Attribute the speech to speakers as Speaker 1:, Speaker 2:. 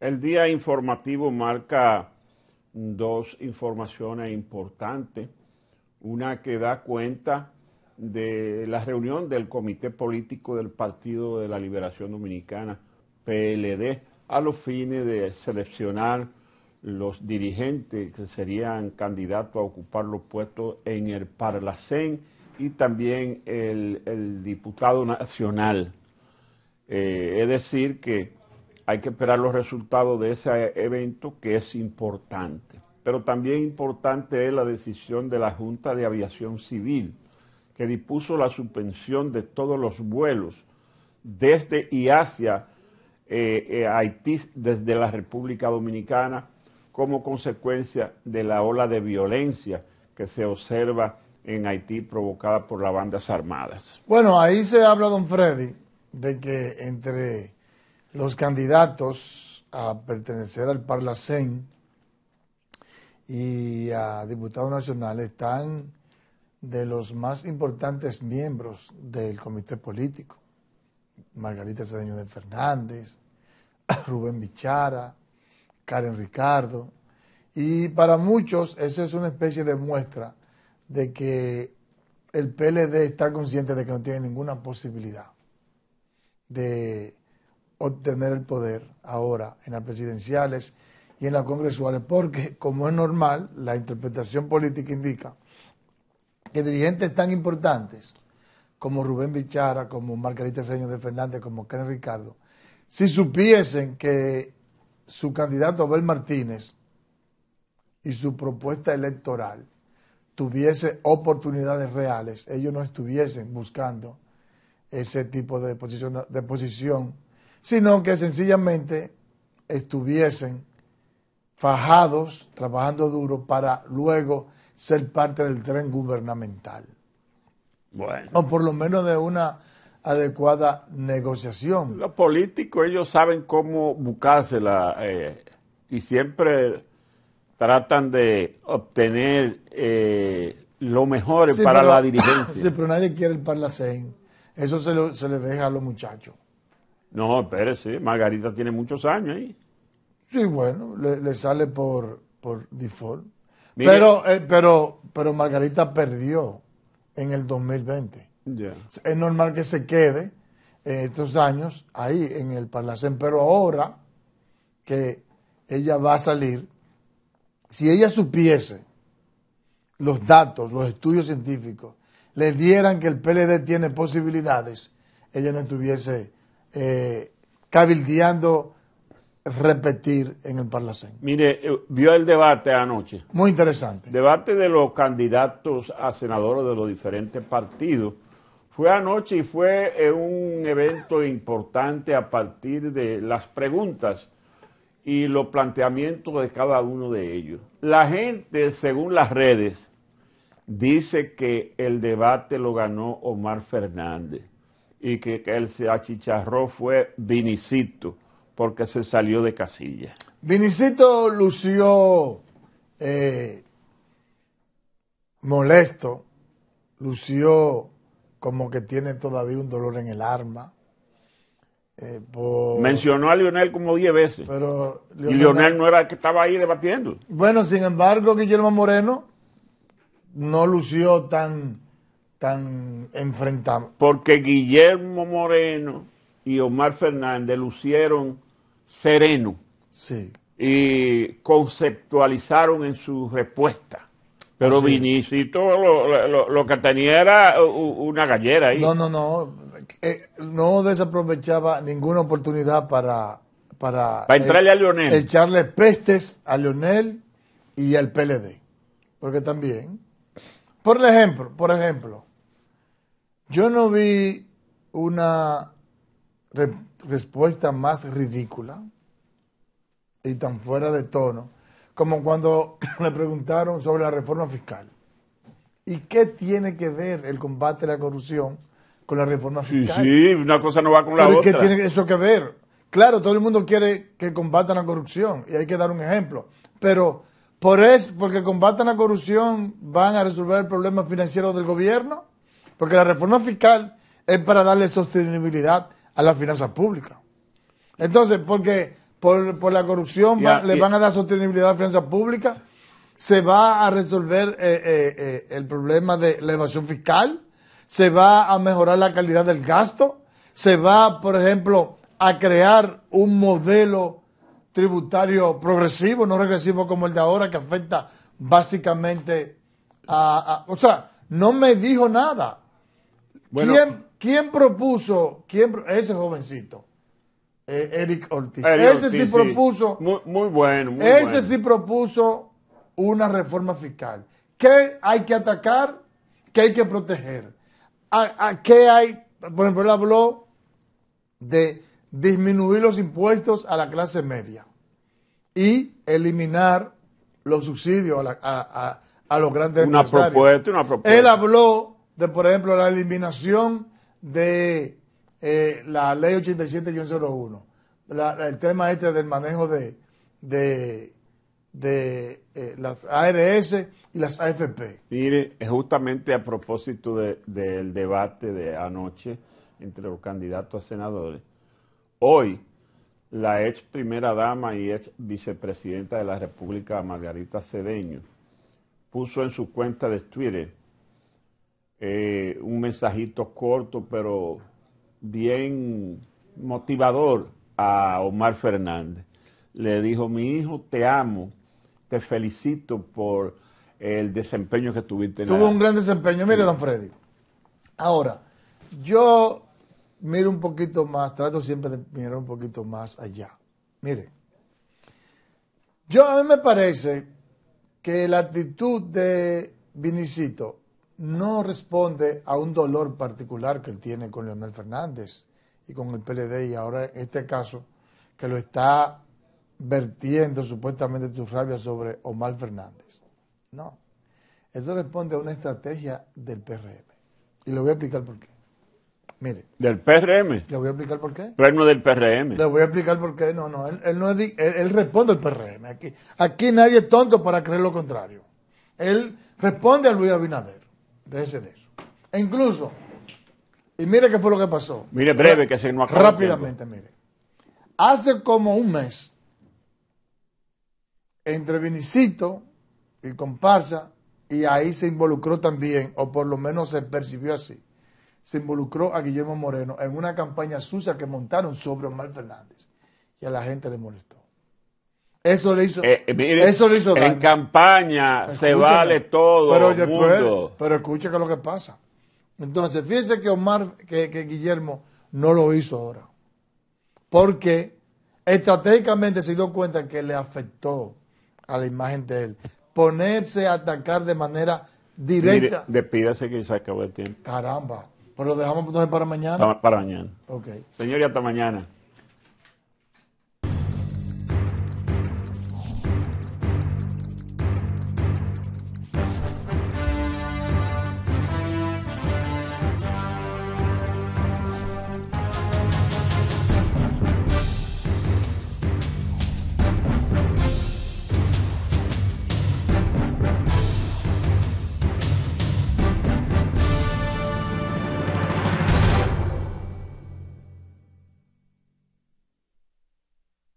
Speaker 1: El día informativo marca dos informaciones importantes. Una que da cuenta de la reunión del Comité Político del Partido de la Liberación Dominicana, PLD, a los fines de seleccionar los dirigentes que serían candidatos a ocupar los puestos en el Parlacén y también el, diputado nacional. Eh, es decir, que hay que esperar los resultados de ese evento que es importante. Pero también importante es la decisión de la Junta de Aviación Civil, que dispuso la suspensión de todos los vuelos desde y hacia eh, eh, Haití, desde la República Dominicana, como consecuencia de la ola de violencia que se observa en Haití provocada por las bandas armadas.
Speaker 2: Bueno, ahí se habla, don Freddy, de que entre los candidatos a pertenecer al Parlacén y a diputados nacionales están de los más importantes miembros del comité político. Margarita Cedeño de Fernández, Rubén Bichara, Karen Ricardo. Y para muchos eso es una especie de muestra de que el PLD está consciente de que no tiene ninguna posibilidad de obtener el poder ahora en las presidenciales y en las congresuales, porque, como es normal, la interpretación política indica que dirigentes tan importantes como Rubén Bichara, como Margarita Señor de Fernández, como Ken Ricardo, si supiesen que su candidato Abel Martínez y su propuesta electoral tuviese oportunidades reales, ellos no estuviesen buscando ese tipo de posición, de posición sino que sencillamente estuviesen fajados, trabajando duro para luego ser parte del tren gubernamental. Bueno. O por lo menos de una adecuada negociación.
Speaker 1: Los políticos, ellos saben cómo buscársela eh, y siempre tratan de obtener eh, lo mejor para la dirigencia. Sí, pero
Speaker 2: nadie quiere el parlacén. Eso se, se le deja a los muchachos.
Speaker 1: No, espérese, Margarita tiene muchos años ahí.
Speaker 2: Sí, bueno, le, sale por, por default. pero,
Speaker 1: eh, pero, pero
Speaker 2: Margarita perdió en el 2020. Es normal que se quede en eh, estos años ahí en el Parlacén, pero ahora que ella va a salir, si ella supiese los datos, los estudios científicos, le dieran que el PLD tiene posibilidades, ella no estuviese eh, cabildeando repetir
Speaker 1: en el Parlacén. Mire, eh, vio el debate anoche. Muy interesante. Debate de los candidatos a senadores de los diferentes partidos. Fue anoche y fue eh, un evento importante a partir de las preguntas y los planteamientos de cada uno de ellos. La gente, según las redes, dice que el debate lo ganó Omar Fernández y que, él se achicharró fue Vinicito, porque se salió de casilla.
Speaker 2: Vinicito lució eh, molesto, lució como que tiene todavía un dolor en el
Speaker 1: arma. Eh, Mencionó a Lionel como 10 veces. Pero Y Lionel no era el que estaba ahí debatiendo.
Speaker 2: Bueno, sin embargo, Guillermo Moreno no lució tan tan enfrentado.
Speaker 1: Porque Guillermo Moreno y Omar Fernández lucieron sereno. Sí. Y conceptualizaron en su respuesta. Pero sí. Vinicito lo, lo, que tenía era una gallera ahí. No, no, no. Eh,
Speaker 2: no desaprovechaba ninguna oportunidad para. Para, entrarle a eh, Lionel Echarle pestes a Lionel y al PLD. Porque también. Por ejemplo, por ejemplo, yo no vi una respuesta más ridícula y tan fuera de tono como cuando le preguntaron sobre la reforma fiscal. ¿Y qué tiene que ver el combate a la corrupción con la reforma fiscal? Sí,
Speaker 1: sí, una cosa no va con la otra. ¿Qué tiene
Speaker 2: eso que ver? Claro, todo el mundo quiere que combatan la corrupción y hay que dar un ejemplo. Pero por eso, porque combatan la corrupción, van a resolver el problema financiero del gobierno. Porque la reforma fiscal es para darle sostenibilidad a las finanzas públicas. Entonces, porque por, por la corrupción le van a dar sostenibilidad a las finanzas públicas, se va a resolver eh, eh, eh, el problema de la evasión fiscal, se va a mejorar la calidad del gasto, se va, por ejemplo, a crear un modelo tributario progresivo, no regresivo como el de ahora, que afecta básicamente a o sea, no me dijo nada. ¿Quién, propuso? Quién, ese jovencito. Eh, Eric Ortiz. ese sí propuso.
Speaker 1: Muy, bueno. ese sí
Speaker 2: propuso una reforma fiscal. ¿Qué hay que atacar? ¿Qué hay que proteger? ¿A, qué hay? Por ejemplo, él habló de disminuir los impuestos a la clase media y eliminar los subsidios a, los grandes empresarios. una propuesta. Él habló de, por ejemplo, la eliminación de eh, la ley 87-01, el tema este del manejo de, de, eh, las ARS y las AFP.
Speaker 1: Mire, justamente a propósito del debate de anoche entre los candidatos a senadores, hoy la ex primera dama y ex vicepresidenta de la República, Margarita Cedeño, puso en su cuenta de Twitter eh, un mensajito corto, pero bien motivador a Omar Fernández. Le dijo, mi hijo, te amo, te felicito por el desempeño que tuviste. Tuvo un gran
Speaker 2: desempeño, mire, don Freddy. Ahora, yo miro un poquito más, trato siempre de mirar un poquito más allá. Mire, yo a mí me parece que la actitud de Vinicito no responde a un dolor particular que él tiene con Leonel Fernández y con el PLD y ahora en este caso que lo está vertiendo supuestamente tu rabia sobre Omar Fernández. No, eso responde a una estrategia del PRM y le voy a explicar por qué. Mire.
Speaker 1: ¿Del PRM? Le voy a explicar por qué. Pero del PRM. Le voy
Speaker 2: a explicar por qué. No, no, él, responde al PRM. Aquí, aquí nadie es tonto para creer lo contrario. Él responde a Luis Abinader. Déjese de eso. E incluso, y mire qué fue lo que pasó.
Speaker 1: Mire breve que se nos Rápidamente, mire.
Speaker 2: Hace como un mes, entre Vinicito y Comparsa, y ahí se involucró también, o por lo menos se percibió así, se involucró a Guillermo Moreno en una campaña sucia que montaron sobre Omar Fernández. Y a la gente le molestó.
Speaker 1: Eso le hizo. Eh, eh, eso le hizo En campaña se vale todo. Pero,
Speaker 2: escucha que es lo que pasa. Entonces, fíjense que Omar, que, que Guillermo no lo hizo ahora. Porque estratégicamente se dio cuenta que le afectó a la imagen de él. Ponerse a atacar de manera directa.
Speaker 1: despídase que se acabó el tiempo.
Speaker 2: Caramba. Pero lo dejamos entonces para mañana. Para, para mañana. Ok.
Speaker 1: Señor, y hasta mañana.